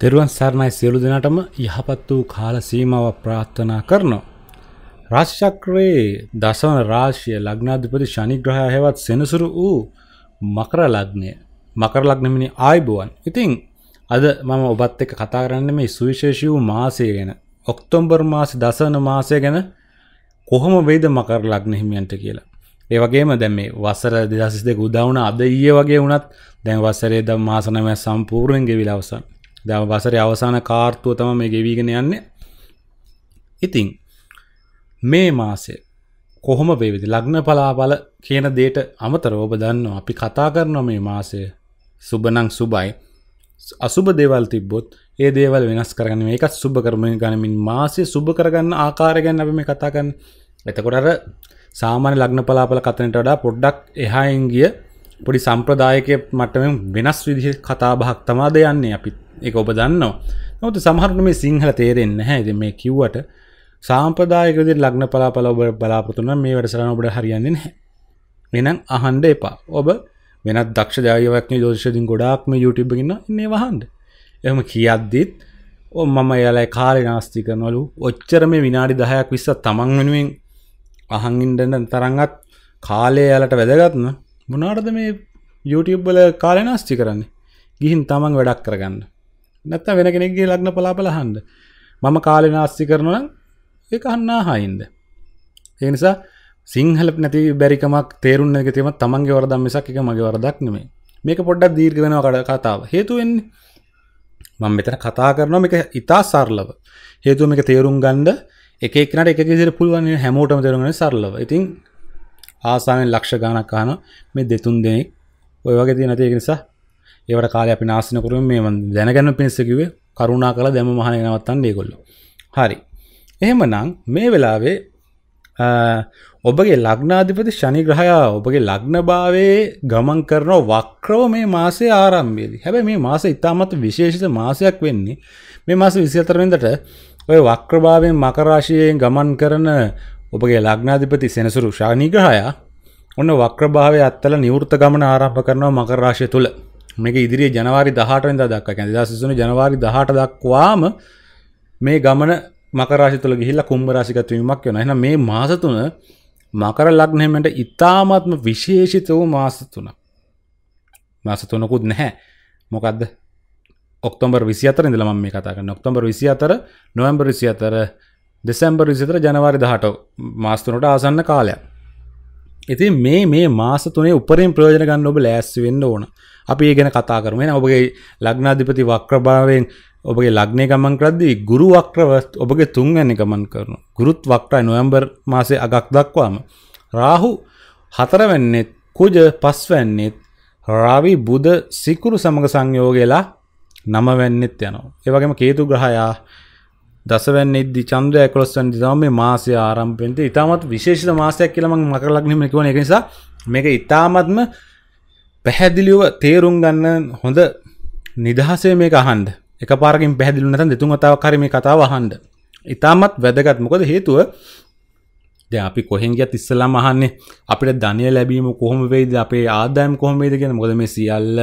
තෙරුවන් සරණයි සියලු දෙනාටම යහපත් වූ කාල සීමාව ප්‍රාර්ථනා කරනවා. රාශිචක්‍රයේ දසවන රාශිය ලග්නාධිපති ශනි ග්‍රහය හැවත් සෙනසුරු වූ මකර ලග්නය. මකර ලග්නමිනි ආයිබුවන්. ඉතින් අද මම ඔබත් එක්ක කතා කරන්නේ මේ සුවිශේෂී වූ මාසය ගැන. ඔක්තෝබර් මාසේ දසවන මාසය ගැන කොහොම වෙයිද මකර ලග්න හිමියන්ට කියලා. ඒ වගේම දැන් මේ වසර 2022 උදා වුණ අද ඊයේ වගේ වුණත් දැන් වසරේ ද මාස 9 සම්පූර්ණයෙන් ගෙවිලා අවසන්. දැම වසර අවසාන කාර්තුව තම මේ ගෙවීගෙන යන්න ඉතිං මේ මාසය කොහොම වේවිදි ලග්න පලාබල කියන දේට අමතර ඔබ දන්නවා අපි කතා කරනවා මේ මාසය සුබනං සුබයි අසුබ දේවල් තිබ්බොත් ඒ දේවල් වෙනස් කරගන්න මේකත් සුබ කරමය ගනමින් මාසය සුබ කරගන්න ආකාර ගැන අපි මේ කතා කරන්න එතකොට අර සාමාන්‍ය ලග්න පලාපල කතනට වඩා පොඩ්ඩක් එහායින් ගිය පොඩි සම්ප්‍රදායක මට්ටම වෙනස් විදිහ කතාබහක් තමාද යන්නේ අපිත් එක ඔබ දන්නවා නොත සමහරට මේ සිංහල තේරෙන්න්න හැද මේ කිව්වට සාම්පදායකද ලග්න පලාපල ඔබ බලාපොතුන මේ වැඩසරන ඔබට හරියන්නෙන් හැ එනම් අහන්ඩ එපා ඔබ වෙනත් දක්ෂ ජයවක්න දෝෂදින් ගොඩාක්ම යුටබගන්න ඉන්නේ වහන්ඩ එහම කියද්දිත් ඔ මම යලයි කාරය නාස්ති කරනොලු ඔච්චර මේ විනාඩි දහයක් විස්ස තමන් වෙනුවෙන් අහංගින්ඩට තරංගත් කාලය යාලට වැදගත්න මොනාටද මේ යුටබල කාලය නාස්ති කරන්නේ ගිහින් තමන් වැඩක් කරගන්න නැත්ත වෙන කෙනෙක්ගේ ලග්න පලාපල හන්ද මම කාලෙ නාස්ති කරනන ඒ අන්නා හයින්ද. ඒ නිසා සිංහල නැති බැරිකමක් තේරුන් නැතිම තමන්ගේ වරදම් මිසක් එක මගේ වරදක් නෙමේ මේක පොඩ්ඩක් දීර්ග වෙන කඩ කතාව හේතුවෙන්නේ මං මෙතන කතා කරනවා මේක ඉතා සරලව හේතුව මේක තේරුම් ගණ්ඩ එකනට එක ෙර පුළුවන් හැමෝටම තේරුගෙන සරලව ඉතින් ආසාමෙන් ලක්ෂ ගානක් කාන මේ දෙතුන් දෙනෙක් ඔය වගේ තියනතිය නිසා ඒවට කාල අපි නාසනකරුම් මේ දැනගන්න පිණිසකිවේ කරුණා කළ දැම මහනගෙනවත්තන් දේකොල්ලු හරි එහෙම නං මේ වෙලාවේ ඔබගේ ලග්නාධිපති ශනි ග්‍රහයා ඔබගේ ලග්න භාවේ ගමන් කරන වක්‍රව මේ මාසේ ආරම්භයේදී. හැබැයි මේ මාසේ ඉතාමත් විශේෂිත මාසයක් වෙන්නේ. මේ මාස 24 වෙනිදාට ඔය වක්‍රභාවයෙන් මකර රාශියෙන් ගමන් කරන ඔබගේ ලග්නාධිපති සෙනසුරු ශනි ග්‍රහයා ඔන්න වක්‍රභාවයේ අත්තල නිවෘත ගමන ආරම්භ කරනවා මකර රාශිය තුල. මේක ඉදිරියේ ජනවාරි 18 වෙනිදා දක්වා කියන්නේ 2023 ජනවාරි 18 දක්වාම මේ ගමන මකර රාශිය තුල ගිහිල්ලා කුම්භ රාශිගත වීමක් වෙනවා. එහෙනම් මේ මාස තුන මකර ලග්නෙමෙන්ට ඉතාමත්ම විශේෂිත වූ මාස තුනක්. මාස තුනකුත් නැහැ. මොකද්ද? ඔක්තෝබර් 24 ඉඳලා මම මේ කතා කරන්නේ. ඔක්තෝබර් 24, නොවැම්බර් 24, දෙසැම්බර් 24, ජනවාරි 18 මාස තුනට ආසන්න කාලයක්. ඉතින් මේ මේ මාස තුනේ උපරිම ප්‍රයෝජන ගන්න ඔබ ලෑස්ති වෙන්න ඕන. අපි ඒ ගැන කතා කරමෙන ඔබගේ ලග්නාධිපති වක්‍රභාවයෙන් ඔබගේ ලග්නය ගමන් කරද්දී ගුරු වක්‍රව ඔබගේ තුන්වැනි ගමන් කරනු. ගුරුත් වක්‍රයි නොවැම්බර් මාසේ අගක් දක්වාම. රාහු හතරවැන්නෙත් කුජ පස්වැන්නෙත් රාවි බුද සිකුරු සමඟ සංයෝගලා නමවැන්නෙත් යනවා. ඒවගේම කේතු ග්‍රහයා දසවැන්න ඉදදි චන්ද්‍ර ඇකොස්වන් දිතම මේ මාසය ආරම්පෙන්ට ඉතාමත් විශේෂ මාසයක් කියලම මකරලක්නම කිවන එක නිසා මේක ඉතාමත්ම පැහැදිලිව තේරුම් ගන්න හොඳ නිදහසේ මේ අහන්ඩ එක පාරකින් පැදිලි නත දෙතුන් අතාව කරම මේ කතාව අහන්ඩ ඉතාමත් වැදගත් මොකද හේතුව ද අපි කොහෙන්ගත් ඉස්සලා මහන්නේ අපිට ධනය ලැබීම කොහොම වෙයිද අපේ ආදායම් කොහොමේද කියෙන මොද මේ සියල්ල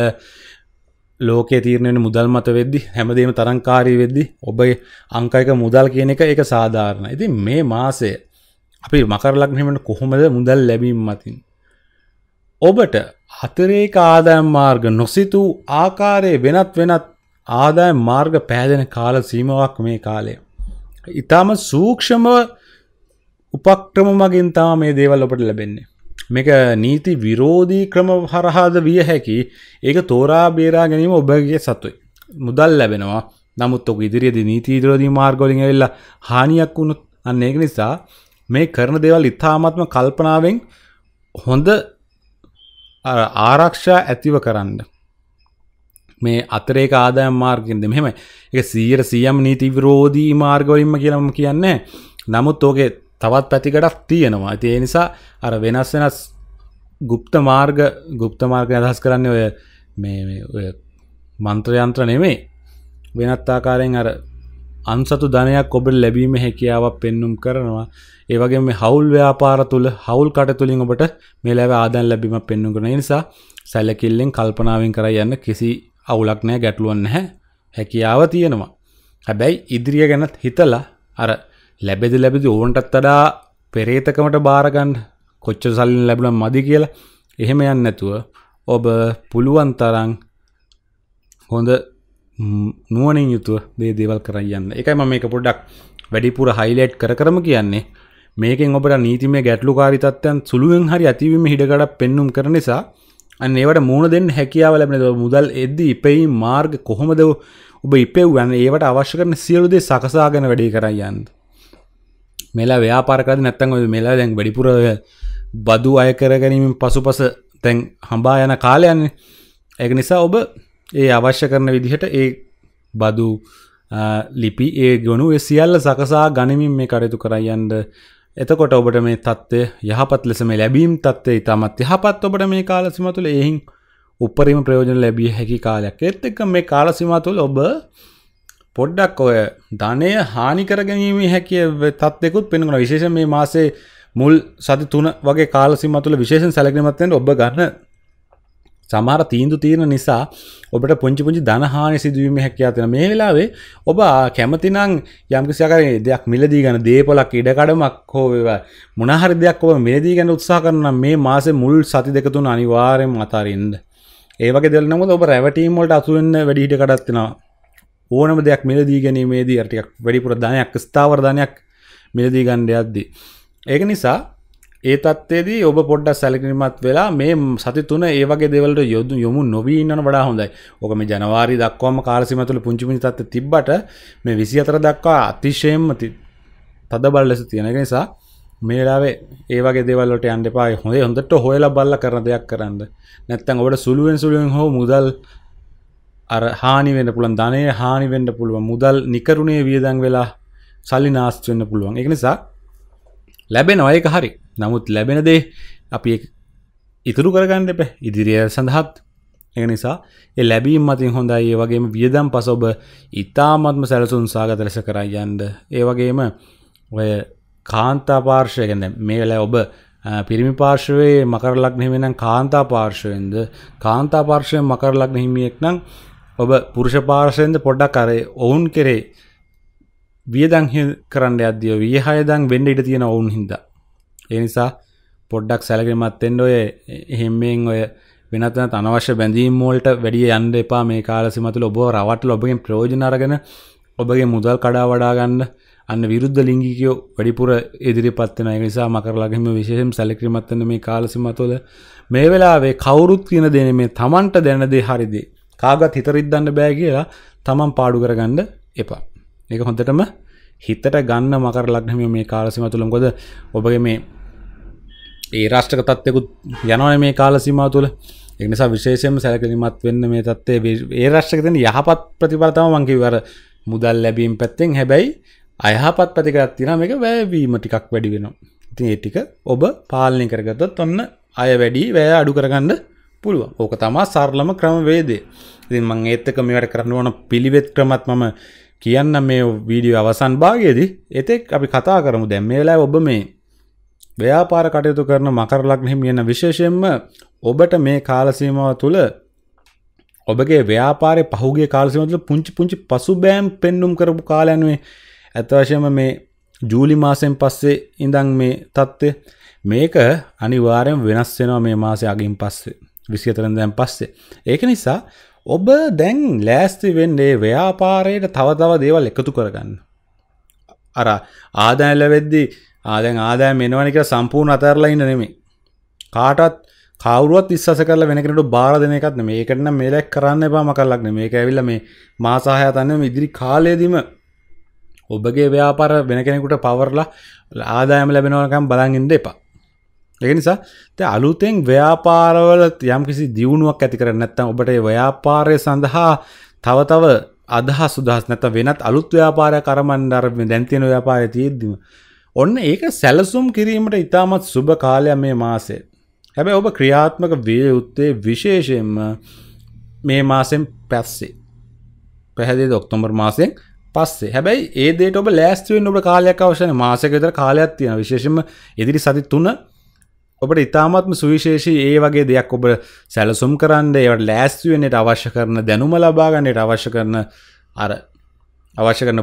ලෝකේ තීරණයට මුදල් මත වෙද්දි හැමදේම තරංකාරී වෙද්දි ඔබගේ අංකයක මුදල් කියන එක එක සාධාරණ ඉති මේ මාසය අපි මකරලක්නීමට කොහොමද මුදල් ලැබීම මතින් ඔබට හතරේක ආදායම් මාර්ග නොසිතූ ආකාරයේ වෙනත් වෙනත් ආදායම් මාර්ග පෑදෙන කාල සීමාවක් මේ කාලය. ඉතාම සූක්ෂම උපක්‍රම මගින් තම මේ දේවල් ඔබට ලැබෙන්නේ. මේක නීති විරෝධී ක්‍රම හරහාද විය හැකි ඒක තෝරා බේරා ගැනීම ඔබගේ සතුයි. මුදල් ලැබෙනවා නමුත් ඔක ඉදිරියේදී නීති විරෝධී මාර්ගවලින් ඇවිල්ලා හානියක් වුණොත් අන්න ඒක නිසා මේ කරන දේවල් ඉතාමත්ම කල්පනාවෙන් හොඳ ආරක්ෂා ඇතිව කරන්න මේ අතරේ ආදායම් මාර්ගෙන්ද මෙහෙම එක සීර සියම් නීති විරෝධී මාර්ගවලින්ම කියලම කියන්නේ නමුත් ඕකේ තවත් පැතිකටක් තියෙනවා ඇති ඒ නිසා අර වෙනස් වෙනස් ගුප්ත මාර්ග ගුප්ත මාර්ග අදහස් කරන්නේ ඔය මේ ඔය මන්ත්‍රයන්ත්‍ර නෙමේ වෙනත් ආකාරයෙන් අර අන්සතු ධනයක් ඔබට ලැබීම හැකියාවක් පෙන්නුම් කරනවා ඒවගේ මේ හවුල් ව්‍යාපාර තුළ හවුල් කට තුළින් ඔබට මේ ලැබ ආදැන් ලැබීම පෙන්නුම් කරන නිසා සැලකිල්ලෙන් කල්පනාවෙන් කර යන්න කිසි අවුලක් නෑ ගැටලුවන් නැහැ හැකියාව තියෙනවා හැබැයි ඉදිරිය ගැනත් හිතලා අර ලැබෙද ලැබෙද ඕවන්ටත් වඩා පෙරේතකමට බාරගන්න කොච්ච සල්ලින් ලැබුණ මදි කියලා එහෙම යන්න නැතුව ඔබ පුළුවන් තරන් හොඳ නුවනින් යුතුව දේ දේවල් කරයන්න එකයි ම මේක පොඩ්ඩක් වැඩිපුර හයිලයිට් කරම කියන්නේ මේකෙන් ඔබට නීතිමේ ගැටලු කාරිතත්වයන් සුළුවෙන් හරි ඇතිවීම හිඩකඩක් පෙන්නුම් කර නිසා අන්න ඒවට මූුණ දෙන්න හැකියාව ලැබෙන මුදල් එද්දි ඉපෙයි මාර්ග කොහොමද ඔබ ඉපෙව් යන්න ඒවට අවශ්‍ය කරන සියලුදේ සකසාගෙන වැඩි කරයන්න මෙලා ව්‍යාපාරකද නැත්තන් මෙලා දැන් වැඩිපුර බදු අය කරගැනීමින් පසු පස තැන් හම්බා යන කාලයන්නේ ඇක නිසා ඔබ ඒ අවශ්‍ය කරන විදිහට ඒ බදු ලිපි ඒ ගොුණු සියල්ල සකසා ගනිමින් මේ කරයුතු කරයියන්ඩ එතකොට ඔබට මේ තත්ත්වය යහපත් ලෙස මේ ලැබීම් තත්වේ ඉතාමත් යහපත් ඔබට මේ කාලසිම තුළ එහින් උපරිම ප්‍රයෝජන ලැබිය හැකි කාලයක් එත් එක මේ කාලසිම තුළ ඔබ පොඩ්ඩක් ඔය ධනය හානිකර ගැනීම හැකිය තත්ෙකුත් පෙනුණ විශේෂ මේ මාසේ මුල් සති තුන වගේ කාලසිම තුළ විශේෂ සැලකිනමත්යෙන් ඔබ ගන්න සමාර තීන්දු තීරණ නිසා ඔබට පුංචි පුංචි ධනහානි සිදුවීම හැකියාව තියෙන මේ වෙලාවේ ඔබ කැමතිනම් යම්කිසි ආකාරයේ දෙයක් මිලදී ගන්න දේපලක් ඉඩකඩමක් හෝ වේවා මොන හරි දෙයක් ඔබ මිලදී ගන්න උත්සාහ කරනවා මේ මාසේ මුල් සති දෙක තුන අනිවාර්යෙන්ම අතාරින්න. ඒ වගේ දේවල් නම් ඔබ රැවටීම් වලට අසු වෙන්න වැඩි ඉඩකඩක් තියෙනවා. ඕනම දෙයක් මිලදී ගැනීමේදී අර ටිකක් වැඩිපුර ධනයක් ස්ථාවර ධනයක් මිලදී ගන්න යද්දී. ඒක නිසා ඒ තත්වේදී ඔබ පොඩ්ඩක් සැලකිලිමත් වෙලා මේ සති තුන ඒ වගේ දේවල්ට යොදු යොමු නොවී ඉන්නන වඩා හොඳයි. ඔක මේ ජනවාරි දක්වාම කාල සීමාව තුළ පුංචි පුංචි තත්ත්ව තිබ්බට මේ 24 දක්වා අතිශයම තදබල ලෙස තියෙන නිසා මේ වෙලාවේ ඒ වගේ දේවල් වලට යන්න එපා. හොඳේ හොඳට හොයලා බලලා කරන දෙයක් කරන්න. නැත්නම් ඔබට සුළුවෙන් සුළුවෙන් හෝ මුදල් අර හානි වෙන්න පුළුවන්, ධනය හානි වෙන්න පුළුවන්, මුදල් නිකරුණේ වියදම් වෙලා සල්ලි නාස්ති වෙන්න පුළුවන්. ඒක නිසා ලැබෙනවා ඒක හරියි. නමුත් ලැබෙන දේ අපි ඉතුරු කරගන්න එප ඉදිරිය සඳහත් ඒ නිසා ඒ ලැබීම් මතින් හොඳයි ඒ වගේම වියදම් පස ඔබ ඉතාමත්ම සැලසුන් සාගත ලෙස කරයි යන්ඩ ඒ වගේම ඔය කාන්තා පාර්ශය ගැන මේල ඔබ පිරිමි පාර්ශවයේ මකරලක් නෙමෙනම් කාන්තා පාර්ශවෙන්ද කාන්තා පාර්ශවය මකරලක් නහිමියෙක් නම් ඔබ පුරුෂ පාර්ශයෙන්ද පොඩ්ඩක් කරේ ඔවුන් කෙරේ වියදංහ කරන්න අධ්‍යෝ වියහයදං වෙන්ඩ ඉට තියෙන ඔවුන් හින්දා ඒනිසා පොඩ්ඩක් සැලකිමත්තෙන්ට ඔය එහෙම්මෙන් ඔය වෙනත්න අනවශ්‍ය බැඳීම්මෝල්ට වැඩිය යන්ඩ එපා මේ කාලසිමතුල ඔබ රවට ඔබගෙන් ප්‍රෝජනරගෙන ඔබගේ මුදල් කඩා වඩාගන්න අන්න විරුද්ධ ලිංගිකයෝ වැඩිපුර ඉදිරිපත්වන නිසා මකරලාගෙම විශේෂම් සැලික්‍රමත්වන මේ කාලසිමතුල මේ වෙලාවේ කවුරුත් කියන දෙන මේ තමන්ට දැනදේ හරිදේ කාගත් හිතරිද්දන්න බෑ කියලා තමන් පාඩු කරගන්න එපා ඒක හොඳටම හිතට ගන්න මකර ලක්නම මේ කාලසිම තුළම් ගොද ඔබගේ මේ ඒ රාෂ්ටක තත්යකුත් යනවන මේ කාලසිමා තුළ එනිසා විශේෂයම සැලකිලිමත් වෙන්න මේ තත්වේ ඒ රාෂ්ටකතන යහපත් ප්‍රතිපර්තාව මංකිවර මුදල් ලැබීම් පැත්තෙන් හැබැයි අයහපත් ප්‍රතිකරත්තින මේක වැෑවීම ටිකක් වැඩි වෙනවා ඉතින් ඒ ටික ඔබ පාලනය කරගතත් ඔන්න අය වැඩි වැෑ අඩු කරගන්න පුළුව ඕක තමා සරලම ක්‍රම වේදේ ඉතින් මං ඒත්තක මේවට කරන්න ඕන පිළිවෙත් ක්‍රමත් මම කියන්න මේ වීඩියෝ අවසන් භාගයේදී එතෙක් අපි කතා කරමු දැන් මේ වෙලාවේ ඔබ මේ ව්‍යාපාර කටයුතු කරන මකර ලග්න හිමියන විශේෂයෙන්ම ඔබට මේ කාල සීමාව තුළ ඔබගේ ව්‍යාපාරයේ පහුගිය කාල සීමාව තුළ පුංචි පුංචි පසුබෑම් පෙන්눔 කරපු කාලයනුවේ ඇත්ත වශයෙන්ම මේ ජූලි මාසයෙන් පස්සේ ඉඳන් මේ தත්ත්වය මේක අනිවාර්යෙන් වෙනස් වෙනවා මේ මාසේ අගින් පස්සේ 24 දැන් පස්සේ ඒක නිසා ඔබ දැන් ලෑස්ති වෙන්නේ ව්‍යාපාරයට තවතව දේවල් එකතු කරගන්න. අර ආදාය ලැබෙද්දි ආදැන් ආදාය මෙනවනික සම්පූර්ණ අතරලා ඉන්න නෙමේ. කාටත් කවරුවත් විශ්වාස කරලා වෙනකට බාර දෙන එකත් නෙමේ. ඒකට නම් මේලක් කරන්න එපා මකල්ලක් නෙමේ. මේක ඇවිල්ලා මේ මා සහාය තන්නේ ඉදිරි කාලයේදීම ඔබගේ ව්‍යාපාර වෙන කෙනෙකුට පවර්ලා ආදායම ලැබෙනවකම් බලන් ඉන්න එපා. ඒ නිසා දැන් අලුතෙන් ව්‍යාපාරවල යම්කිසි දියුණුවක් ඇති කරගන්න නැත්නම් ඔබට ඒ ව්‍යාපාරය සඳහා තව තව අදහස් උදහස් නැත්නම් වෙනත් අලුත් ව්‍යාපාරයක් අරමන්න අර දැන් තියෙන ව්‍යාපාරය තියෙද්දිම ඔන්න ඒක සැලසුම් කිරීමට ඉතාමත් සුබ කාලයක් මේ මාසේ. හැබැයි ඔබ ක්‍රියාත්මක විය යුත්තේ විශේෂයෙන්ම මේ මාසෙන් පස්සේ. පැහැදිලිද ඔක්තෝබර් මාසයෙන් පස්සේ. හැබැයි ඒ දේට ඔබ ලෑස්ති වෙන්න ඔබ කාලයක් අවශ්‍ය නැහැ. මාසයක විතර කාලයක් තියෙනවා. විශේෂයෙන්ම ඉදිරි සති 3 ඔබට ඉතාමත්ම සුවිශේෂී ඒ වගේ දෙයක් ඔබ සැලසුම් කරන්න ඒවට ලෑස්තුවෙන්ට අවශ්‍ය කරන දැනුම ලබාගන්නට අවශ්‍ය කරන අර අවශ්‍ය කරන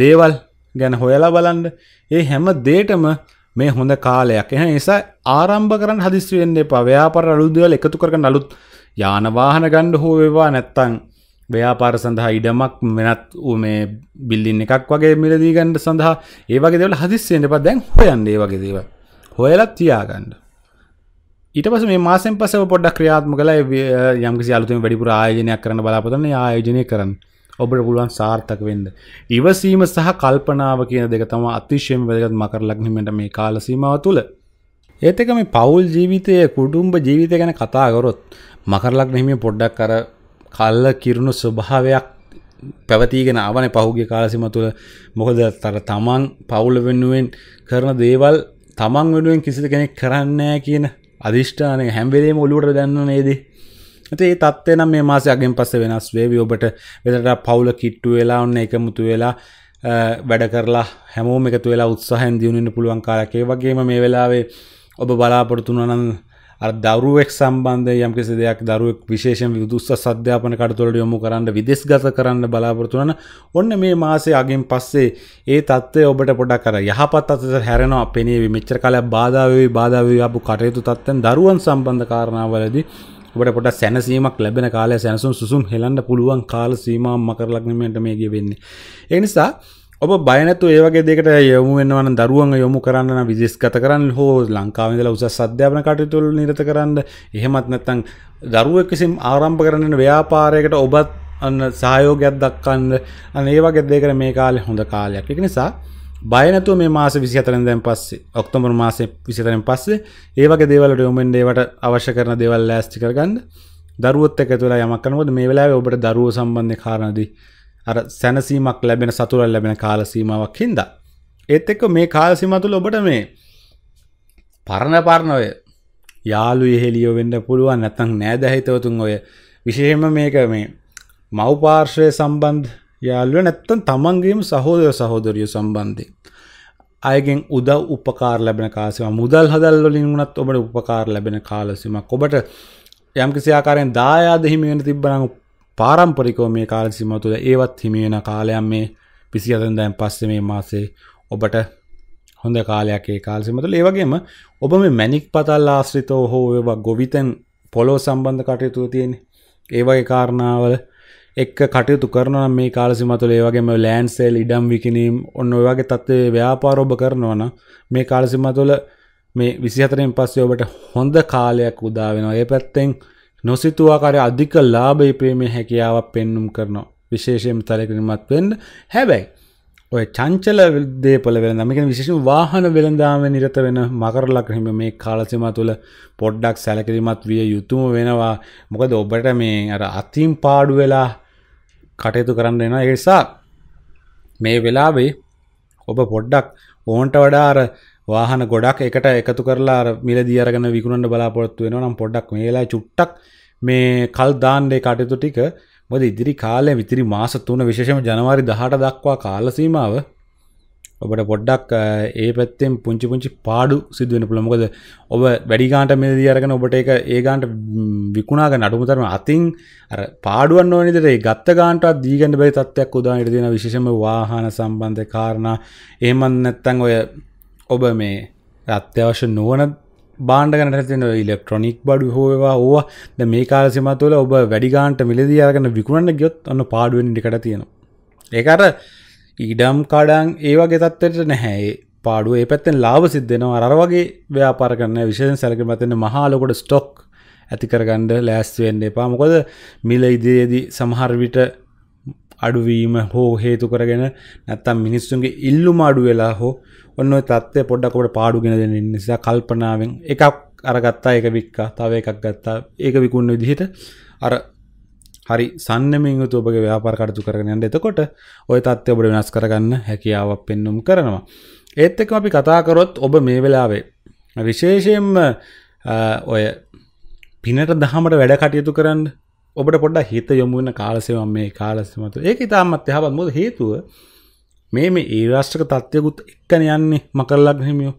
දේවල් ගැන හොයලා බලන්ඩ ඒ හැම දේටම මේ හොඳ කාලයක් එහ නිසා ආරම්භ කරන්න හදිස්වෙන්නේ පව්‍යාපර අලුදවල එකතු කරන අලුත් යානවාහන ගණ්ඩ හෝ වෙවා නැත්තං ව්‍යාපාර සඳහා ඉඩමක් වෙනත් මේ බිල්ලින් එකක් වගේ මිලදී ගණ්ඩ සඳහා ඒවගේ දෙවල හදිස්සෙන්ට ප දැන් හොයන්ඩේ වගේ දේව හොයලත් තියාගන්න ඉටපස මේ මාසෙන් පස පොඩ්ඩක් ක්‍රියාත්ම කළ යම් සියලතුම වැඩිපුර ආයජනයක් කරන බලාපතන ආයෝජනය කරන්න ඔබට පුළුවන් සාර්ථක වෙන්ද. ඉවසීම සහ කල්පනාව කියන දෙක තම අතිශයෙන් වැදගත් මකර ලක්නීමට මේ කාලසීමාව තුළ. ඒතක මේ පවුල් ජීවිතය කුඩුම්ඹ ජීවිතය ගැන කතාගරොත් මකරලක් නහිමේ පොඩ්ඩක් කර කල්ල කිරුණු ස්වභාවයක් පැවතිීගෙන අවන පහුගේ කාලසිම තුළ මොකද තර තමන් පවුල වෙනුවෙන් කරන දේවල් තමන් වෙනුවෙන් කිසිද කෙනෙක් කරන්නෑ කියන අධිෂ්ඨානය හැම්වෙලේ ඔලුවට දැන්න නේද ඒ තත්වනම් මේ මාසයගෙන් පස්ස වෙනස් වේවි ඔබට වෙදට පවුල කිට්ටු වෙලා ඔන්න එකමුතු වෙලා වැඩ කරලා හැමෝම එකතු වෙලා උත්සාහන් දියුණන්න පුළුවන් කාලකේ වගේම මේ වෙලාවේ ඔබ බලාපොරතුනනන් අර දරුවෙක් සම්බන්ධ යම්කිසි දෙයක් දරුවෙක් විශේෂෙන් විදුස්ස සධ්‍යාපන කටතුළට යොමු කරන්න විදෙස් ගත කරන්න බලාපොරතුවන ඔන්න මේ මාසේ අගෙන් පස්සේ ඒ තත්වය ඔබට පොඩක් කර යහපත් අතස හැරෙනවා පෙනේ විමිච්චර කල බාධාවේ බාධාවේ අපපු කටයුතු තත්වැන් දරුවන් සම්බන්ධ කාරණාවලදී ඔබට පොට සැනසීමක් ලැබෙන කාලය සැනසුම් සුසුම් හෙලන්න පුළුවන් කාල සීමම් මකරලක්නමට මේගේ වෙන්නේ. එනිසා ඔබ බයනතු ඒවගේ දෙකට යොමු වෙනවන දරුවන් යොමු කරන්න විදිස්ගත කරන්න හෝ ලංකාවිදල උසස් අධ්‍යාපන කටයුතුල නිරත කරන්න එහෙමත් නැත්තං දරුවක්කිසිම් ආරම්භ කරන්න ව්‍යාපාරයකට ඔබත් අන්න සහයෝගයක් දක්කන්න අන ඒවගේ දෙකර මේ කාලෙ හොඳ කාලයක් එක නිසා බයනතු මේ මාස විසිතරෙන් දැන් පස්සේ ඔක්තොමර මාසේ විසිතරෙන් පස්සේ ඒවගේ දේවලට යොමෙන් ඒවට අවශ්‍ය කරන දේවල් ලෑස්ටි කරගන්න දරුවොත් එක තුලා යමක් කරනකොට මේ වෙලාවේ ඔබට දරුවෝ සම්බන්ධ කාරණදී අර සැනසීමක් ලැබෙන සතුර ලැබෙන කාලසීමාවක් හින්දා. ඒත් එක්ක මේ කාලසිමතුල ඔබට මේ පරණ පරණ ඔය යාළු එහෙලියෝ වෙන්න පුළුවන් නැත්නම් නෑද හිතවතුන් ඔය විශේෂයෙන්ම මේක මේ මව්පාර්ශ්වය සම්බන්ධ යාළුවෝ නැත්නම් තමන්ගේම සහෝදර සහෝදරියෝ සම්බන්ධයෙන් අයගෙන් උදව් උපකාර ලැබෙන කාලසීමා මුදල් හදල් වලින් වුණත් ඔබට උපකාර ලැබෙන කාලසීමා ඔබට යම්කිසි ආකාරයෙන් දායාද හිමි වෙන තිබ්බනම් පාරම්පරිකෝ මේ කාලසිම තුළ ඒවත් හිමිවෙන කාලයන් මේ පිසි අතන් දැන් පස්සේ මේ මාසේ ඔබට හොඳ කාලයක් ඒ කාල්සිමතුල ඒවගේම ඔබ මේ මැනික් පතල් ආශ්‍රිතෝ හෝ ඒවා ගොවිතැන් පොලෝ සම්බන්ධ කටයුතු තියෙන ඒවගේ කාරණාවල එක් කටයුතු කරන මේ කාලසිමතුල ඒවගේම ලෑන්සේල් ඉඩම් විකිනීම් ඔන්න ඔයගේ තත්ත්වේ ව්‍යාපාරෝභ කරනවන මේ කාලසිමතුල මේ විසිහතරෙන් පස්සේ ඔබට හොඳ කාලයක් උදාවෙනවා ඒ පැත්තෙන් නොසිතුවාකාර අධික ලාභයි ප්‍රේමය හැකියාවක් පෙන්නුම් කරනවා විශේෂයෙන් තලකිරීමත් වෙන්න හැබැයි ඔය චංචල දේපල වෙළඳාම කියන්නේ විශේෂයෙන් වාහන වෙළඳාමේ නිරත වෙන මකර ලක්ෂණ මේ කාලසීමා තුළ පොඩ්ඩක් සැලකිලිමත් විය යුතුම වෙනවා. මොකද ඔබට මේ අර අතින් පාඩු වෙලා කටයුතු කරන්න වෙනවා. ඒ නිසා මේ වෙලාවේ ඔබ පොඩ්ඩක් ඕන්ට වඩා අර වාහන ගොඩක් එකට එකතු කරලා මිල දියරගෙන විකුණට බලාපොත්තු වෙන නම් පොඩක් මේලා චුට්ටක් මේ කල් දාන්ඩේ කටයුතු ටික මොද ඉදිරි කාලය විතිරි මාස තුන විශේෂම ජනවාරි දහට දක්වා කාලසීමාව ඔබට පොඩ්ඩක් ඒ පැත්තෙන් පුංචි පුංචි පාඩු සිදුවෙන පුළමොකද ඔබ වැඩිගාන්ට මෙදී අරගෙන ඔබට එක ඒ ගාන්ට විකුණාග නඩුමුතරම අතින් පාඩුවන් ඕනිදට ගත්ත ගාන්ටත් දීගන්න බැරි තත්වයක් උදාහිට දෙන විශෂම වාහන සම්බන්ධ කාරණ ඒමන් නැත්තන් ඔය ඔබ මේ අත්‍යවශ්‍ය නුවන බාණ්ඩගන ඇතින ඉලෙක්ට්‍රොනික් බඩු හෝවා ඕවා ද මේ කාලසිම තුළ ඔබ වැඩිගාන්ට මිලදයාගන විකුණන්න ගියොත් ඔන්න පාඩුවෙන් ටිකට තියෙනවා ඒකට ඊඩම් කාඩන් ඒවගේ තත්වට නැහැ පාඩුව ඒ පැත්තෙන් ලාබ සිද්ධෙනවා අර වගේ ව්‍යාපාර කරන විශෂෙන් සැලක මතන්න මහාලොකොට ස්ටොක් ඇතිකරගණ්ඩ ලෑස්වෙන්න එපා මොකොද මිල ඉදියේදී සමහර්විට අඩුවීම හෝ හේතු කරගෙන නැත්තම් මිනිස්සුන්ගේ ඉල්ලුම අඩු වෙලා හෝ ඔන්න තත්ත්වය පොඩ්ඩකොට පාඩුගෙන දෙන නිසා කල්පනාවෙන් එකක් අරගත්තා එක වික්කා තව එකක් ගත්තා ඒක විකුණ විදිහට අර හරි සන්නමින් යුතු ඔබගේ ව්‍යාපාර කටයුතු කරගෙන යන්න. එතකොට ওই தත්ත්වය ඔබට වෙනස් කරගන්න හැකියාවක් පෙන්වුම් කරනවා. ඒත් එක්කම අපි කතා කරොත් ඔබ මේ වෙලාවේ විශේෂයෙන්ම ඔය පිනට දහමට වැඩ කටයුතු කරන්න ඔබට පොඩ හිත යොමුුවන කාලසෙවම් මේ කාලසමතු ඒක ඉතාමත් යහපත් මුොද හේතුව මේ මේ ඒ රාෂ්ට්‍රක තත්ත්යකුත් එක්කන යන්නේ මකරලක් හිමියෝ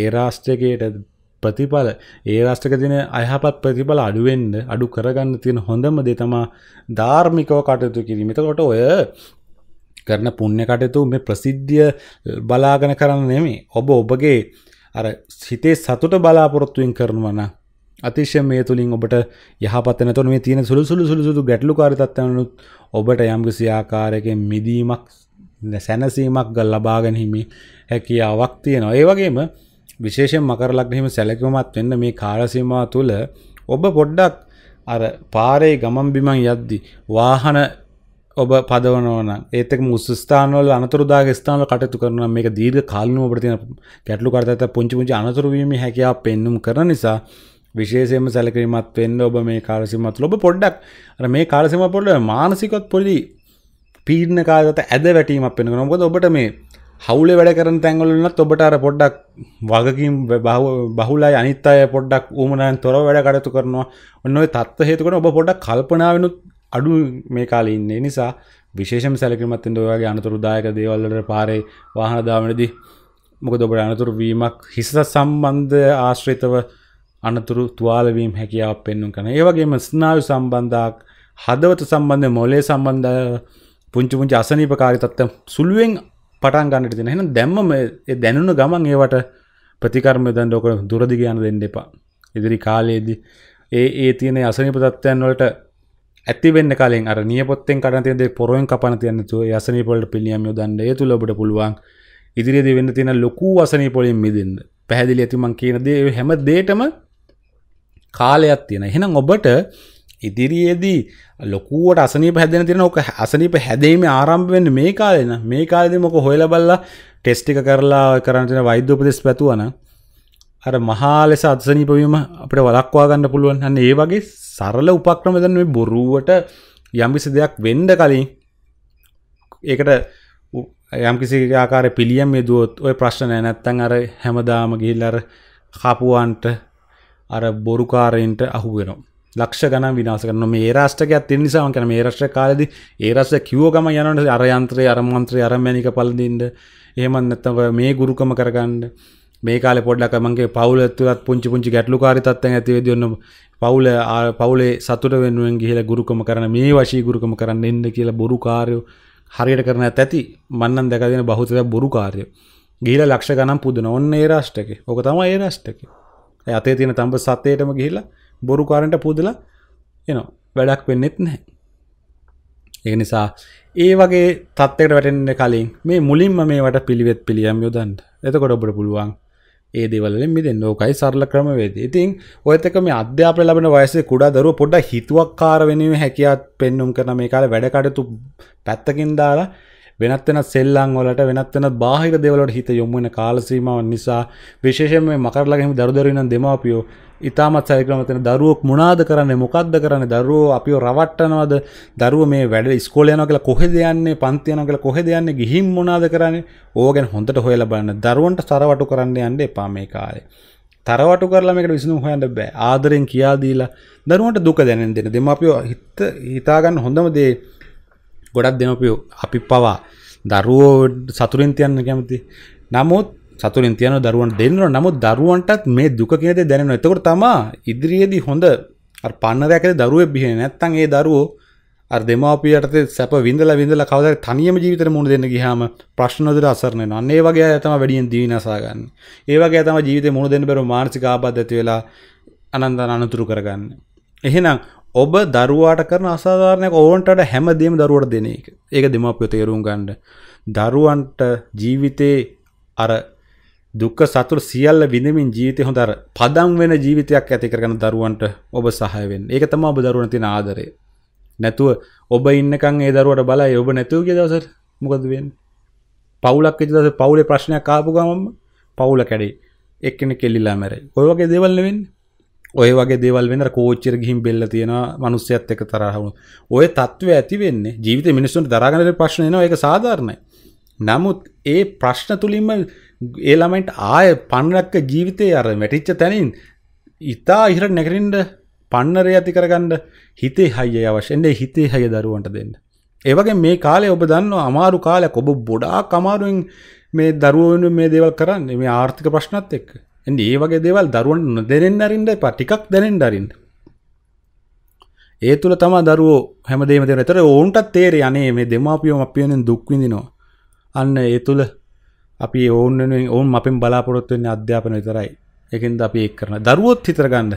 ඒ රාෂ්ට්‍රකයට ප්‍රතිඵල ඒ රාෂ්ට්‍රක තින අයහපත් ප්‍රතිඵල අඩුවෙන්ද අඩු කරගන්න තියෙන හොඳම දේ තමා ධාර්මිකව කටයුතු කිරීම එතකොට ඔය කරන පුණ්‍ය කටයුතු මේ ප්‍රසිද්ධිය බලාගෙන කරන්න නෙමෙයි ඔබ ඔබගේ අර හිතේ සතුට බලාපොරොත්තුවෙන් කරනවා නම් අතිශ්‍ය මේ තුළින් ඔබට යහපත්තන තුොන මේ තියෙන සුළු සුළු සුළු සුදු ගැටලු කාරිතත්වනුත් ඔබට යම්කිසි ආකාරයකෙන් මිදීමක් සැනසීමක් ගල් ලබාගැනීමේ හැකියාවක් තියෙනවා. ඒ වගේම විශේෂෙන් මකර ලග්නහිම සැලකිවමත් වෙන්න මේ කාලසීමා තුළ ඔබ පොඩ්ඩක් අර පාරේ ගමන් බිමන් යද්දි වාහන ඔබ පදවනවන ඒතක මුස්ස්ථානවල අනතුරදාග ස්ථානල කටයුතු කරන මේක දීර්ඝ කාලනුව ඔබට තියෙන ගැටලු කරතත් පුංචි පුංචි අනතුරු වීමේ හැකියාව පෙන්눔 කරන නිසා විශේෂයම සැලකිරීමත් වෙන්න ඔබ මේ කාලසිමත් ලොබ පොඩ්ඩක් මේ කාලසිම පොඩ මානසිකොත් පොලි පීඩන කාලත ඇද වැටීමක් වෙන නොකොද ඔබට මේ හවුල වැඩ කරන තැන්වලන්නත් ඔබට අර පොඩ්ඩක් වගකින් බහුලයි අනිත් අය පොඩ්ඩක් ඌමනයන් තොර වැඩ කටතු කරනවා ඔන්න තත්ව හේතුකට ඔබ පොඩ්ඩක් කල්පනාවෙනුත් අඩු මේ කාලේ ඉන්නේ නිසා විශේෂම සැලකිරීමත්ෙන් ඔයාගේ අනතුරුදායක දේවල් වලට පාරේ වාහන දාවනදී මොකද ඔබට අනතුරු වීමක් හිස සම්බන්ධ ආශ්‍රිතව අනතුරු තුවාලවීම් හැකියාවක් පෙන්නුම් කරන. ඒ වගේම ස්නායු සම්බන්ධයක් හදවත සම්බන්ධ මොලේ සම්බන්ධ පුංචි පුංචි අසනීපකාරී තත්ත්ව සුළුවෙන් පටන් ගන්නට තියෙන. එහෙනම් දැම්මම ඒ දැනුණ ගමන් ඒවට ප්‍රතිකර්ම දඬ ඔක දුරදිග යන දෙන්න එපා. ඉදිරි කාලයේදී ඒ ඒ තියෙන අසනීප තත්ත්වයන් වලට ඇති වෙන්න කලින් අර නියපොත්තෙන් කඩන තියෙන දේ පොරෙන් කපන තියෙන තු ඒ අසනීප වලට පිළියම් යොදන්න. ඒ තුල ඔබට පුළුවන් ඉදිරියේදී වෙන්න තියෙන ලොකු අසනීප වලින් මිදෙන්න. පැහැදිලි ඇති මම කියන දේ හැම දෙයකම කාලයක් තියෙන. එහෙනම් ඔබට ඉදිරියේදී ලොකුවට අසනීප හැදෙන තියෙන ඕක අසනීප හැදීමේ ආරම්භ වෙන්නේ මේ කාලේ න ะ. මේ කාලේදී මොක හොයලා බලලා ටෙස්ට් එක කරලා කරන්න තියෙන වෛද්‍ය උපදෙස් පැතුවා අර මහා ලෙස අසනීප වීම අපිට වළක්වා ගන්න පුළුවන්. අන්න ඒ වගේ සරල උපක්‍රම දැන් මේ බොරුවට යම්කිසි දෙයක් වෙන්න කලින් ඒකට යම් කිසි ආකාර පිළියම් යදුවොත් ඔය ප්‍රශ්න නෑ නැත්තං අර හැමදාම ගිහිල්ලර කපුුවන්ට අර බොරුකාරයන්ට අහුවෙන ලක්ෂ ගන විනාස කරන මේ රාෂ්ටකයක් තින් නිසාම කන මේ රශ්ට කාලද ඒ රස කිවෝගම යනට අරයන්ත්‍රය අරමන්ත්‍රය අරමැනික පලදින්ට එහෙමන් නැත්තව මේ ගුරුකම කරගන්න මේ කාල පොඩ්ලකමගේ පවුල ඇතුලත් පුංචි පුංචි ගැටලු කාරිතත්ත ඇතිවේද ඔන්න පවුල පවුලේ සතුට වෙනුවෙන් ගිහිල ගුරුකම කරන මේ වශී ගුරුකම කරන්න එන්න කියලා බොරු කාරයෝ හරියට කරන ඇති මන්නන් දැකදෙන බහුතර බොරු කාරය ගීල ලක්ෂ ගනම් පුදන ඔන්න ඒ රාෂ්ටක ඕක තම ඒ රාෂ්ටකේ අතේ තියෙන තඹ සතේටම ගිහිල්ලා බොරු කරන්ට පුදලා එනවා. වැඩක් වෙන්නෙත් නැහැ. ඒ නිසා ඒ වගේ තත්ත්වයකට වැටෙන්න කලින් මේ මුලින්ම මේවට පිළිවෙත් පිළියම් යොදන්න. එතකොට ඔබට පුළුවන් ඒ දේවල්ලින් මිදෙන්න. ඕකයි සරල ක්‍රමවේදය. ඉතින් ඔයත් එක්ක මේ අධ්‍යාපනය ලැබෙන වයසේ කුඩා දරුවෝ පොඩ්ඩක් හිතුවක්කාර වෙනුවේ හැකියාව පෙන්눔 කරන මේ කාලේ වැඩ කටයුතු පැත්තකින් දාලා වෙනත් වෙනත් සෙල්ලම් වලට වෙනත් වෙනත් බාහිර දේවල්වලට හිත යොමු වෙන කාල සීමාවන් නිසා විශේෂයෙන්ම මේ මකරලා ගහින් දරුදරු ඉන්න දෙමාපියෝ ඉතාමත් සැලකිලිමත් වෙන දරුවෝක් මොනාද කරන්නේ මොකද්ද කරන්නේ දරුවෝ අපිව රවට්ටනවද දරුවෝ මේ වැඩ ඉස්කෝලේ යනවා කියලා කොහෙද යන්නේ පන්ති යනවා කියලා කොහෙද යන්නේ ගිහින් මොනාද කරන්නේ ඕවා ගැන හොඳට හොයලා බලන්න දරුවන්ට සරවටු කරන්න යන්න එපා මේ කාලේ තරවටු කරලා මේකට විසඳුම් හොයන්න බෑ ආදරෙන් කියා දීලා දරුවන්ට දුක දැනෙන්න දෙන්න දෙමාපියෝ හිත හිතාගන්න හොඳම දේ ගොඩක් දෙමපියෝ අපි පවා දරුවෝ සතුරින් තියන්න කැමති නමුත් සතුරින් තියන දරුවන් දෙන්නන නමුත් දරුවන්ටත් මේ දුක කියද දැනෙන එතකොට තමා ඉදිරියේදී හොඳ පන්නරයකද දරුව බිහෙන නැත්තන් ඒ දරුවෝ අර දෙමාපියටත සැප විඳල විඳල කවද තනියම ජීවිතර මුණ දෙන්න ගහම ප්‍රශ්නොදර අසරණය අන්නේ වගේ ඇතම වැඩියෙන් දීනසාගන්න ඒවගේ ඇතම ජීවිත මුණ දෙන්න බැරු මානසිකාබත් ඇති වෙලා අනන්දන අනතුරු කරගන්න එහෙනම් ඔබ දරුවාට කරන අසාධාරණයක් ඕවන්ටට හැමදීම දරුවට දෙන එක ඒක දෙමප්පිය තේරුම් ගන්න දරුවන්ට ජීවිතේ අර දුක්ක සතුර සියල්ල විඳමින් ජීවිතය හොඳර පදම් වෙන ජීවිතයක් ඇති කරන දරුවන්ට ඔබ සහයවෙන් ඒක තම ඔබ දරුවන තින ආදරය නැතුව ඔබ ඉන්නකං ඒ දරුවට බලයි ඔබ නැතුවගේ දවසට මොකද වෙන් පවුලක් දස පවුලේ ප්‍රශ්නයක් කාපු ගමම් පවුල කැඩේ එක්කෙන කෙල්ලිලා මැරයි ඔයගේ දෙවල්ලවෙන්නේ ඔය වගේ දේවල් වෙන කෝච්චර ගිහින් බෙල්ල තියෙන මනුස්සයත් එක තරහවුණු ඔය තත්ත්ව ඇති වෙන්නේ ජීවිත මිනිස්සුන්ට දරාගනට ප්‍රශ්න එනවා එක සාධාරණයි නමුත් ඒ ප්‍රශ්න තුළින්ම ඒළමයින්ට ආය පන්නරක්ක ජීවිතය අර වැටිච්ච තැනින් ඉතා ඉහට නැකරින්ට පන්නරය ඇති කරගන්න හිතේ හයිය අවශ්‍යෙන්ේ හිතේ හය දරුවන්ට දෙන්න ඒවගේ මේ කාලේ ඔබ දන්න අමාරු කාලයක් ඔබ බොඩා කමාරුවෙන් මේ දරුවන මේ දේවල් කරන්න මේ ආර්ථික ප්‍රශ්නත් එක්ක ඒ වගේ දේවල් දරුවන් නොදැනෙන් අරින්ට එපා ටිකක් දැනෙන් අරින්න ඒ තුළ තමා දරුවෝ හැමදේම දෙන එතර ඔවුන්ටත් තේරේ අනේ මේ දෙමාපියෝ අපියනෙන් දුක් විඳිනවා අන්න ඒ තුළ අපි ඔවුන් ඔවුන් අපෙන් බලාපොරොත්තු වෙන්නේ අධ්‍යාපන විතරයි ඒකෙන්ද අපි ඒක කරන දරුවොත් හිතර ගන්න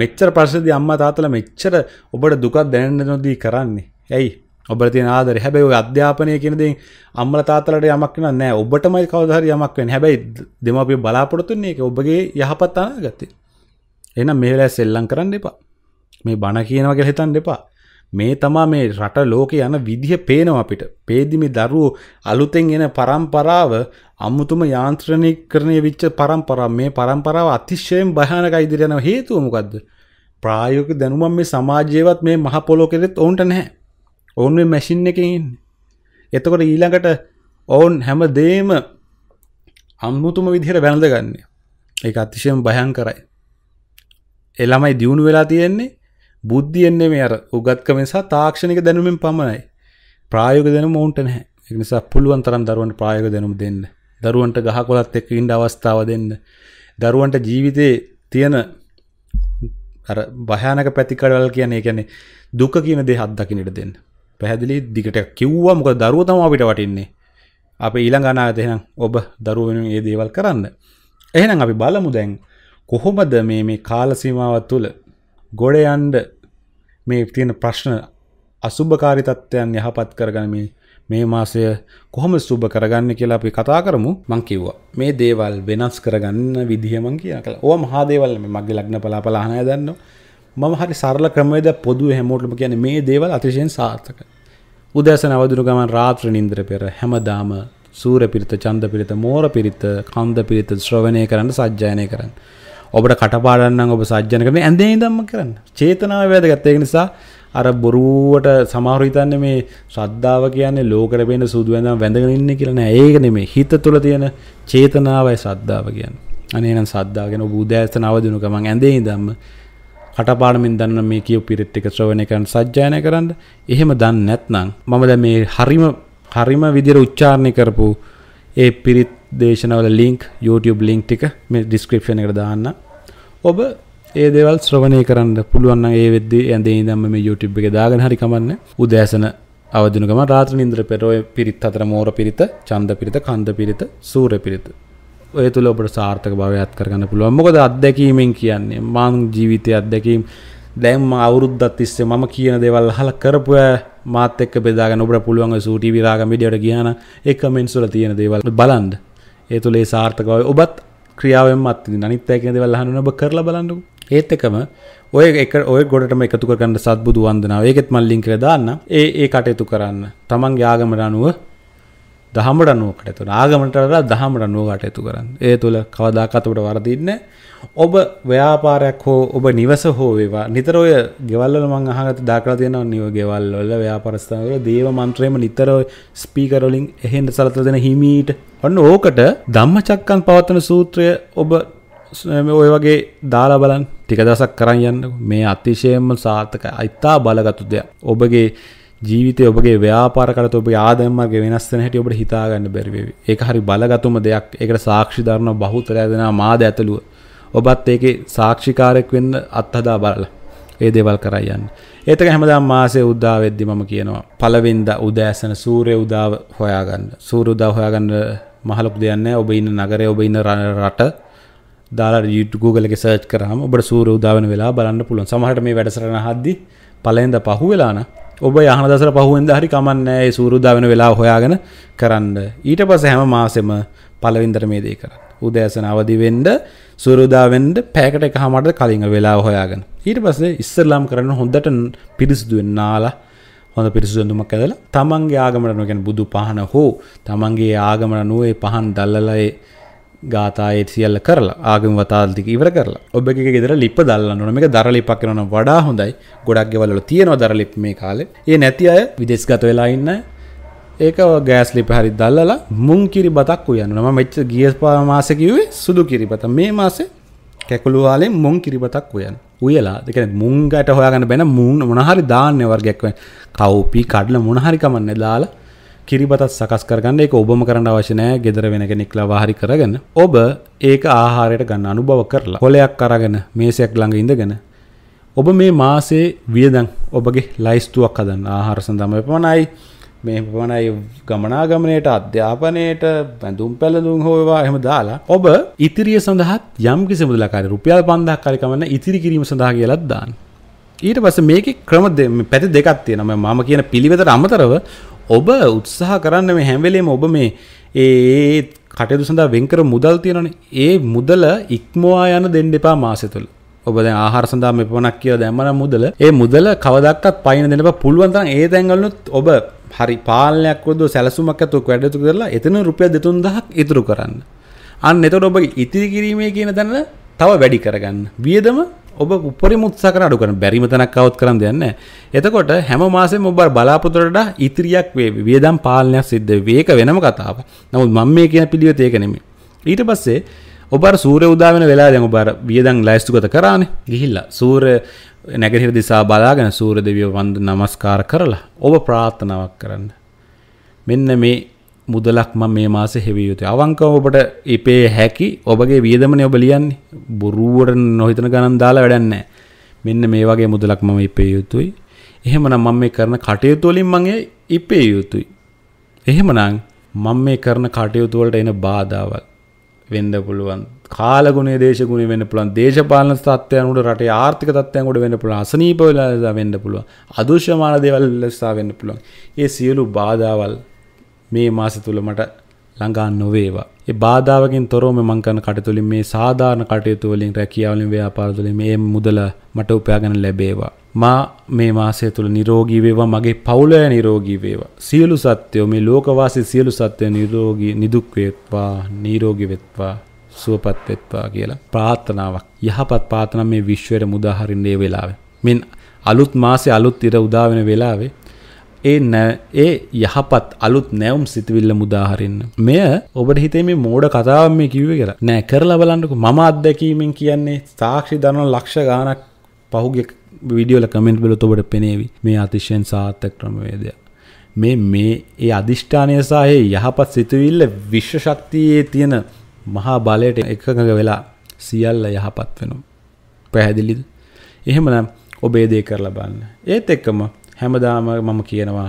මෙච්චර පරිස්සදී අම්මා තාත්තලා මෙච්චර ඔබට දුකක් දැනෙන්න නොදී කරන්නේ ඇයි ඔබට තියෙන ආදරේ. හැබැයි ওই අධ්‍යාපනය කියන දේ අම්මලා තාත්තලාට යමක් නෑ නෑ. ඔබටමයි කවදා හරි යමක් වෙන්නේ. හැබැයි දෙමාපියෝ බලාපොරොත්තු වෙන්නේ ඒක ඔබගේ යහපත් අනාගතේ. එහෙනම් මේ වෙලාවේ සෙල්ලම් කරන්න එපා. මේ බණ කියනවා කියලා හිතන්න එපා. මේ තමා මේ රට ලෝකේ යන විදිහ පේනවා අපිට. පේදි මේ දරුවෝ අලුතෙන් එන પરම්පරාව අමුතුම යාන්ත්‍රණීකරණය වෙච්ච પરම්පරාව. මේ પરම්පරාව අතිශයින් භයානක ඉදිරිය යන හේතුව මොකද්ද? ප්‍රායෝගික දැනුමක් මේ සමාජයේවත් මේ මහ පොළොව කෙරෙත් උන්ට නැහැ. ඔවුන් මේ මැසින් එකඉන්න එතකොට ඊළඟට ඔවුන් හැම දේම අම්මුතුම විදිහට බැනඳ ගන්න ඒ අතිශයම බයන් කරයි එළමයි දියුණු වෙලා තියෙන්නේ බුද්ධියෙන්නේ මේ අර උගත්කම නිසා තාක්ෂණික දැනුමින් පමණයි ප්‍රායෝගික දැනුම ඔවුන්ට නැහැ ඒක නිසා පුළුවන් තරම් දරුවන්ට ප්‍රායෝගික දැනුම දෙන්න දරුවන්ට ගහකොළත් එක්ක ඉන්න අවස්ථාව දෙන්න දරුවන්ට ජීවිතේ තියෙන අර භයානක පැතිකඩවල් කියන්නේ ඒ කියන්නේ දුක කියන දේ හත් දකින්නට දෙන්න පැහැදිලි දිකට කිව්වා මොක දරුවතම අපිට වටින්නේ අප ඊළඟ අනාගත එහෙනම් ඔබ දරුවෙනුම් ඒ දේවල් කරන්න එහෙනම් අපි බලමු දැන් කොහොමද මේ මේ කාල සීමාව තුළ ගොඩයන්ඩ මේ තියෙන ප්‍රශ්න අසුභකාරිතත්වයන් යහපත් කරගන මේ මේ මාසය කොහොම සුබ කරගන්න කියලා අපි කතා කරමු මං කිව්වා මේ දේවල් වෙනස් කරගන්න විදිහමං කිය කළ ඕ මහාදේවල් මේ මගේ ලග්න පලාපලාහනය දන්නවා මම හරි සරල ක්‍රමේද පොදු හැමෝටම කියන මේ දේවල් අතිශයෙන් සාර්ථක උදෑසන අවදුරු ගමන් රාත්‍ර නින්ද්‍ර පෙර හැමදාම සූර පිරිත චන්ද පිරිත මෝර පිරිත කන්ද පිරිත ශ්‍රවණය කරන්න සජ්ජායනය කරන්න ඔබට කටපාඩන්නම් ඔබ සජ්ජන කරන ඇඳේ දම්ම කරන්න චේතනාව වැද ගත්තයක නිසා අර බොරුවට සමාරහිතන්න මේ ශ්‍රද්ධාව කියන්නේ ලෝකර පෙන සුදුවඳ වැඳගන්න කියලන ඒකන මේ හිත තුළ තියෙන චේතනාවයි ශ්‍රද්ධාව කියන්න අනේනම් සද්ධාගෙන බූදෑස්ත නවදනුකමන් ඇඳේ දම්ම කටපාඩමින් දන්න මේ කියව පිරිත් එක ශ්‍රවණය කරන්න සජ්ජායනය කරන්න එහෙම දන්නේ නැත්නම් මම දැන් මේ හරිම හරිම විදිහට උච්චාරණය කරපු ඒ පිරිත් දේශනවල ලින්ක් YouTube ලින්ක් ටික මේ ඩිස්ක්‍රිප්ෂන් එකට දාන්න. ඔබ ඒ දේවල් ශ්‍රවණය කරන්න පුළුවන් නම් ඒ වෙද්දී ඇඳේ ඉඳන්ම මේ YouTube එකේ දාගෙන හරි කමන්නේ. උදෑසන අවදින ගමන් රාත්‍රී නින්දර පෙර ඔය පිරිත් හතර මෝර පිරිත, ඡන්ද පිරිත, කන්ද පිරිත, සූර්ය පිරිත ඔය තුළ ඔබට සාර්ථක භවයත් කරගන්න පුළුවන් මොකද අත්දැකීමෙන් කියන්නේ මං ජීවිතය අත්දැකීම් දැම්ම අවුරුද්දත් තිස්සේ මම කියන දේවල් අහලා කරපුව මාත් එක්ක බෙදාගෙන ඔබට පුළුවන් ඔය සූටි විරාගම් වීඩියෝට ගියාන ඒ කමෙන්ට්ස් වල තියෙන දේවල් බලන්න ඒ තුළ ඒ සාර්ථක භවය ඔබත් ක්‍රියාවෙන්ම අත්විඳින්න අනිත් අය කියන දේවල් අහන්න ඔබ කරලා බලන්නකෝ ඒත් එකම ඔය එක ඔය ගොඩටම එකතු කරගන්න සත්බුදු වන්දනාව ඒකෙත් මල් ලින්ක් කරලා දාන්න ඒ ඒ කටයුතු කරන්න තමන්ගේ ආගමට අනුව දහමට අනුව කටයුතු ආගමට වඩා දහමට අනුව කටයුතු කරන්න. ඒ තුල කවදාකවත් ඔබට වරදින්න ඔබ ව්‍යාපාරයක් හෝ ඔබ නිවස හෝ වේවා නිතර ඔය ගෙවල් වල මම අහගත්ත දාකලා තියෙනවා නිව ගෙවල් වල ව්‍යාපාර ස්ථානවල දේව මන්ත්‍රයම නිතර ස්පීකර් වලින් එහෙන්න සලතලා දෙන හිමීට ඔන්න ඕකට ධම්මචක්කන් පවත්වන සූත්‍රය ඔබ ඔය වගේ දාලා බලන් ටික දසක් කරන් යන්න මේ අතිශයම සාර්ථක අයිතා බලගත්තු දෙයක් ඔබගේ ජීවිත ඔබගේ ව්‍යාපාරකට ඔබ ආදම්මගේ වෙනස්සන හැට ඔබට හිතාගන්න බැරිවේවි එක හරි බලගතුම දෙයක් එකට සාක්ෂි ධරන බහුතරය දෙෙන මාද ඇතළුව ඔබත් ඒක සාක්ෂිකාරෙක් වෙන්න අත්හදා බලලා ඒ දේවල් කරයන්න. ඒතක හැමදාම් මාසේ උද්දා වෙද්දි මම කියනවා. පළවෙනිද උදෑසන සූර්ය උදාව හොයාගන්න. සූර්ය උදාව හොයාගන්න මහලොකු දෙයක් නැහැ. ඔබ ඉන්න නගරය, ඔබ ඉන්න රට දාලා YouTube Google එකේ search කරාම ඔබට සූර්ය උදා වෙන වෙලාව බලන්න පුළුවන්. සමහරට මේ වැඩසටහන හද්දි පළවෙනිද පහුවෙලා නම් ඔබ යහන දසර පහුවෙන්ද හරි කමන්නෑ සූරුදා වෙන වෙලා හොයාගෙන කරන්න ඊට පස හැම මාසෙම පලවින්දර මේ දේ කර උදෑසන අවදිවෙන්ඩ සුරුදාවෙන්ඩ පැකට එක හමට කලින් වෙලා හොයාගෙන ඊට පසේ ඉස්සරලාම් කරන්න හොඳට පිරිසිදුවෙන්නාලා හොඳ පිරිසිදුවඳුමක් ඇදලා තමන්ගේ ආගමටනකැන බුදු පහන හෝ තමන්ගේ ආගමට නුවේ පහන් දල්ලලයේ ගාතායත් සියල්ල කරලා ආගම වතාල්තික ඉවර කරලා ඔබ එක ගෙදර ලිප දල්ලන්න මේක දරලිපක් කරන වඩා හොඳයි ගොඩක් ගෙවල්ල තියෙනවා දරලිප් මේ කාලේ ඒ නැති අය විදෙස්ගත වෙලා ඉන්න ඒක ගෑස් ලිප හරි දල්ලලා මුං කිරි බතක් උයන්නම මෙච්ච ගියස් පා මාසකිවේ සුදු කිරිපත මේ මාසේ කැකුළුවාලේ මුං කිරිපතක් උයන්න උයලා දෙක මුංගට හොයාගන්න බැන මුන් මොනහරි දාන්න වර්ගයක්ව කව්පි කඩල මොනහරිකමන්න දාලා කිරිබතත් සකස් කරගන්න එක ඔබම කරන්න අවශ්‍යනෑ ගෙදර වෙන කෙනෙක්ලා වාහරි කරගන්න ඔබ ඒක ආහාරයට ගන්න අනුභව කරලා කොලයක් කරගෙන මේසයක් ළඟ ඉඳගෙන ඔබ මේ මාසේ වියදන් ඔබගේ ලයිස්තුවක් හදන්න ආහාර සඳම පමණයි මේ පමණයි ගමනාගමනයට අධ්‍යාපනයට බැඳුම් පැලඳුම් හෝවා එහෙම දාලා ඔබ ඉතිරිය සඳහත් යම් කිසි මුදලකාරී රුපියල් 5000ක් කරි කමන්න ඉතිරි කිරීම සඳහා කියලාත් දාන්න. ඊට පස්සේ මේකේ ක්‍රම පැති දෙකක් තියෙනවා මම කියන පිළිවෙතට අමතරව ඔබ උත්සාහ කරන්න මේ හැම්වෙලේම ඔබ මේ ඒ කටයුතු සඳහා වෙන්කර මුදල් තියෙනනේ ඒ මුදල ඉක්මවා යන දෙන්න එපා මාසෙ තුළ ඔබ දැන් ආහාර සඳහා මෙපමණක් කියලා දැම්මන මුදල ඒ මුදල කවදක්වත් පයින් දෙන්න එපා පුළුවන් තරම් ඒ තැන්වලුත් ඔබ හරි පාලනයක් වද සැලසුමක් ඇතුව වැඩතු කරලා එතන රුපියල් 2000ක් ඉතුරු කරන්න අන්න එතකොට ඔබ ඉතිරි කිරීමේ කියන දන්න තව වැඩි කරගන්න වියදම ඔබ උපරි මුත්සා කර අඩු කරන බැරිම තැනක් අවුත් කරන්න දෙන්න. එතකොට හැම මාසෙම ඔබ බලාපොරොත්තුවට ඉතිරියක් වේවි. වියදම් පාලනයක් සිද්ධ වෙයි. ඒක වෙනම කතාවක්. නමුත් මම මේ කියන පිළිවෙත ඒක නෙමෙයි. ඊට පස්සේ ඔබ අර සූර්ය උදා වෙන වෙලාවෙන් දැන් ඔබ අර වියදම් ලෑස්තුගත කරානේ. ගිහිල්ලා සූර්ය නැගෙනහිර දිසා බලාගෙන සූර්ය දෙවියන් වන්ද නමස්කාර කරලා ඔබ ප්‍රාර්ථනාවක් කරන්න. මෙන්න මේ මුදලක් මම මේ මාසේ හෙවිය යුතුයි. අවංකව ඔබට ඉපේ හැකි ඔබගේ වියදමනේ ඔබ ලියන්නේ. බොරුවට නොහිතන ගණන් දාලා වැඩක් නැහැ. මෙන්න මේ වගේ මුදලක් මම ඉපේ යුතුයි. එහෙමනම් මම මේ කරන කටයුතු වලින් මම ඉපේ යුතුයි. එහෙමනම් මම මේ කරන කටයුතු වලට එන බාධාවල් වෙන්න පුළුවන්. කාලගුණයේ දේශගුණේ වෙන්න පුළුවන්. දේශපාලන තත්ත්වයන් උඩ රටේ ආර්ථික තත්ත්වයන් උඩ වෙන්න පුළුවන්. අසනීප වෙලා වෙන්න පුළුවන්. අදෘශ්‍යමාන දේවල් නිසා වෙන්න පුළුවන්. මේ සියලු බාධාවල් මේ මාස තුළ මට ළඟා නොවේවා. ඒ බාධාවකින් තොරව මම කරන කටයුතුලින් මේ සාධාරණ කටයුතු වලින් රැකියාවලින් ව්‍යාපාරවලින් මේ මුදල මට උපයාගෙන ලැබේවා. මා මේ මාසය තුළ නිරෝගී වේවා මගේ පවුලය නිරෝගී වේවා. සියලු සත්වයෝ මේ ලෝකවාසී සියලු සත්වයෝ නිරෝගී නිදුක් වේවා, නිරෝගී වෙත්වා, සුවපත් වෙත්වා කියලා ප්‍රාර්ථනාවක්. යහපත් ප්‍රාර්ථනා මේ විශ්වයට මුදාහරින්න මේ වෙලාවේ. මින් අලුත් මාසේ අලුත් ඉර උදා වෙන වෙලාවේ ඒ නෑ ඒ යහපත් අලුත් නැවුම් සිතවිල්ල මුදාහරන්න මෙය ඔබට හිතේ මේ මෝඩ කතාව මේ කිව්ව කියලා නෑ කරලා බලන්නක මම අත්දැකීමෙන් කියන්නේ සාක්ෂි දනන ලක්ෂ ගානක් පහුගේ විඩියෝල කමෙන්ට් බල ඔබට පෙනේවි මේ අතිශයෙන් සාර්ථක ක්‍රමවේදය මේ මේ ඒ අධිෂ්ඨානය සහයේ යහපත් සිතුවිල්ල විශ්ව ශක්තියේ තියෙන මහා බලයට එකඟ වෙලා සියල්ල යහපත් වෙනවා පැහැදිලිද එහෙමනම් ඔබේ දේ කරලා බලන්න ඒත් එක්කම හැමදාම මම කියනවා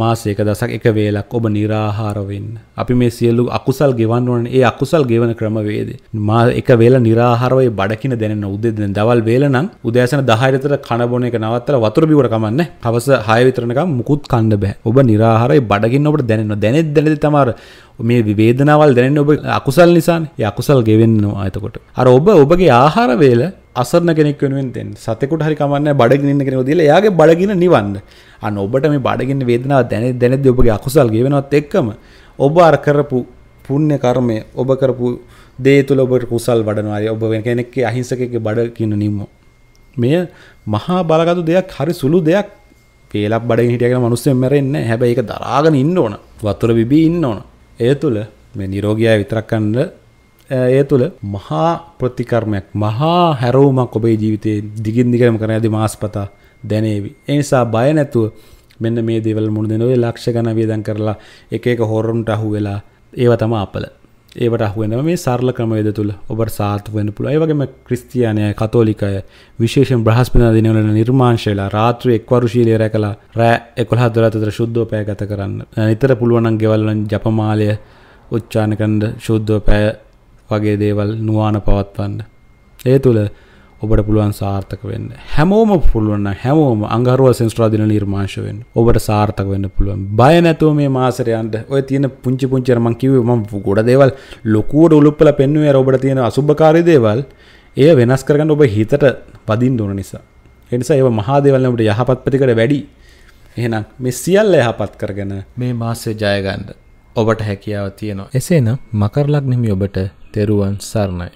මාසයක දසක් එක වේලක් ඔබ निराහාරවෙන්න. අපි මේ සියලු අකුසල් ගෙවන්න ඕන ඒ අකුසල් ගෙවන ක්‍රමවේද. මා එක වේල निराහාරවයි බඩකින දැනෙන උදේ දවල් වේල නම් උදෑසන 10 විතර කන බොන එක නවත්තලා වතුර බිවර කමන්නේ. හවස 6 විතර නිකන් මුකුත් කන්න බෑ. ඔබ निराහාරයි බඩගින්න ඔබට දැනෙනවා. දැනෙද්ද දැනෙද්දි තමයි මේ වේදනාවල් දැනෙන්නේ ඔබ අකුසල් නිසානේ. ඒ අකුසල් ගෙවෙන්නවා එතකොට. අර ඔබ ඔබගේ ආහාර වේල අසරන කෙනෙක් වෙනුවෙන් දෙන්න සතෙකුට හරි කමන්න බඩගින්න ඉන්න කෙනෙකු දීලා එයාගේ බඩගින්න නිවන්න අන්න ඔබට මේ බඩගින්න වේදනාව දැනෙ දැනෙද්දී ඔබගේ අකුසල් ගෙවෙනවත් එක්කම ඔබ අර කරපු පුණ්‍ය කර්මය ඔබ කරපු දේ තුළ ඔබට කුසල් වඩනවා ඔබ වෙන කෙනෙක්ගේ අහිංසකෙක්ගේ බඩගින්න නිම්මෝ මෙය මහා බලගතු දෙයක් හරි සුළු දෙයක් පේලක් බඩ හිටියගෙන මනුස්සෙන් මැරෙන්නේ හැබැයි ඒක දරාගෙන ඉන්න ඕන වතුර බිබී ඉන්න ඕන ඒ තුළ මේ නිරෝගියා විතරක් කන්න ඒ තුළ මහා ප්‍රතිකර්මයක් මහා හැරෝමක් ඔබේ ජීවිතයේ දිගින් දිගටම කරන ඇති මාස්පතා දැනේවි. ඒ නිසා බය නැතුව මෙන්න මේ දේවල් මුණ දෙන ඔය ලක්ෂ ගණන් වියදම් කරලා එක එක හොරන්ට අහු වෙලා ඒව තමයි අපල. ඒවට අහුවෙනම මේ සරල ක්‍රමවේද තුළ ඔබට සාර්ථක වෙන්න පුළුවන්. ඒ වගේම ක්‍රිස්තියානිය, කතෝලිකය විශේෂයෙන් බ්‍රහස්පතින්දා දිනවල නිර්මාංශ වෙලා රාත්‍රියේ එක්වරුශීලී රැ කළා රෑ 11 12 අතර ශුද්ධව පැය ගත කරන්න. නිතර පුළුවන් නම් ගෙවල් වලින් ජපමාලය උච්චාරණ කරන ශුද්ධව පැය වගේ දේවල් නුවාන පවත්වන්න. ඒ තුළ ඔබට පුළුවන් සාර්ථක වෙන්න හැමෝම පුළුවන්න හැමෝම අංගරුව සෙන්ස්ට්‍රාදින නිර්මාශවෙන් ඔබට සාර්ථක වෙන්න පුළුවන් බය නැතුව මේ මාසරයන්ට ඔය තියෙන පුංචි පුංචරමං කිවම ගොඩ දේවල් ලොකුවට උළුප්පල පෙන්නුවේ ඔබට තියෙන අසුභකාරි දේවල් එය වෙනස් කරගන්න ඔබ හිතට පදින් දුන නිසා. එනිසා ඒ මහාදේවල්ලට යහපත් ප්‍රතිකට වැඩි එහෙනම් මෙ සියල්ල යහපත් කරගෙන මේ මාසේ ජයගන්ඩ ඔබට හැකියාව තියෙනවා. එසේන මකරලක් නෙමි ඔබට තෙරුවන් සරණයි